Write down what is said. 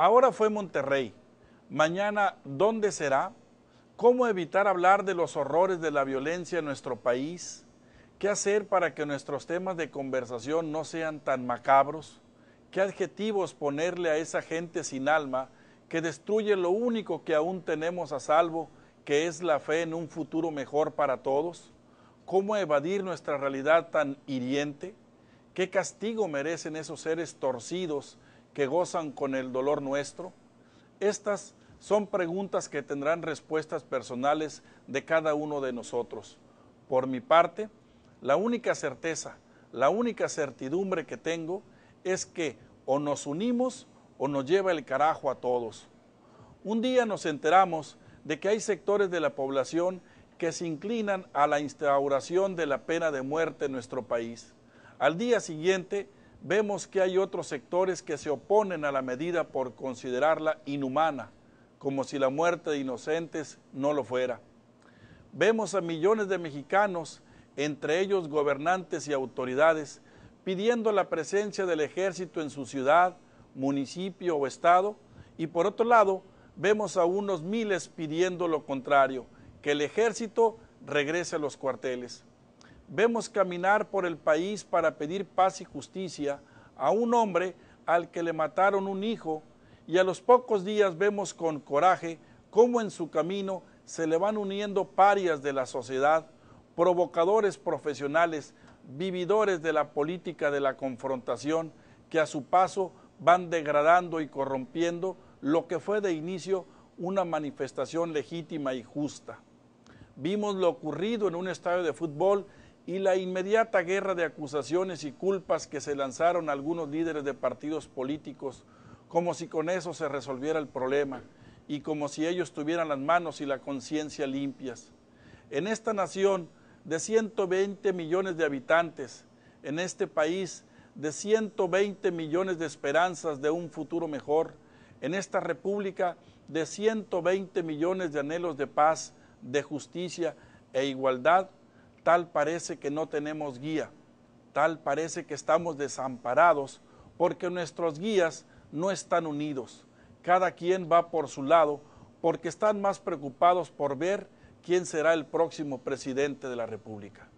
Ahora fue Monterrey. Mañana, ¿dónde será? ¿Cómo evitar hablar de los horrores de la violencia en nuestro país? ¿Qué hacer para que nuestros temas de conversación no sean tan macabros? ¿Qué adjetivos ponerle a esa gente sin alma que destruye lo único que aún tenemos a salvo, que es la fe en un futuro mejor para todos? ¿Cómo evadir nuestra realidad tan hiriente? ¿Qué castigo merecen esos seres torcidos que gozan con el dolor nuestro? Estas son preguntas que tendrán respuestas personales de cada uno de nosotros. Por mi parte, la única certeza, la única certidumbre que tengo es que o nos unimos o nos lleva el carajo a todos. Un día nos enteramos de que hay sectores de la población que se inclinan a la instauración de la pena de muerte en nuestro país. Al día siguiente vemos que hay otros sectores que se oponen a la medida por considerarla inhumana, como si la muerte de inocentes no lo fuera. Vemos a millones de mexicanos, entre ellos gobernantes y autoridades, pidiendo la presencia del ejército en su ciudad, municipio o estado, y por otro lado, vemos a unos miles pidiendo lo contrario, que el ejército regrese a los cuarteles. Vemos caminar por el país para pedir paz y justicia a un hombre al que le mataron un hijo y a los pocos días vemos con coraje cómo en su camino se le van uniendo parias de la sociedad, provocadores profesionales, vividores de la política de la confrontación, que a su paso van degradando y corrompiendo lo que fue de inicio una manifestación legítima y justa. Vimos lo ocurrido en un estadio de fútbol y la inmediata guerra de acusaciones y culpas que se lanzaron algunos líderes de partidos políticos, como si con eso se resolviera el problema y como si ellos tuvieran las manos y la conciencia limpias. En esta nación de 120 millones de habitantes, en este país de 120 millones de esperanzas de un futuro mejor, en esta república de 120 millones de anhelos de paz, de justicia e igualdad, tal parece que no tenemos guía, tal parece que estamos desamparados porque nuestros guías no están unidos. Cada quien va por su lado porque están más preocupados por ver quién será el próximo presidente de la República.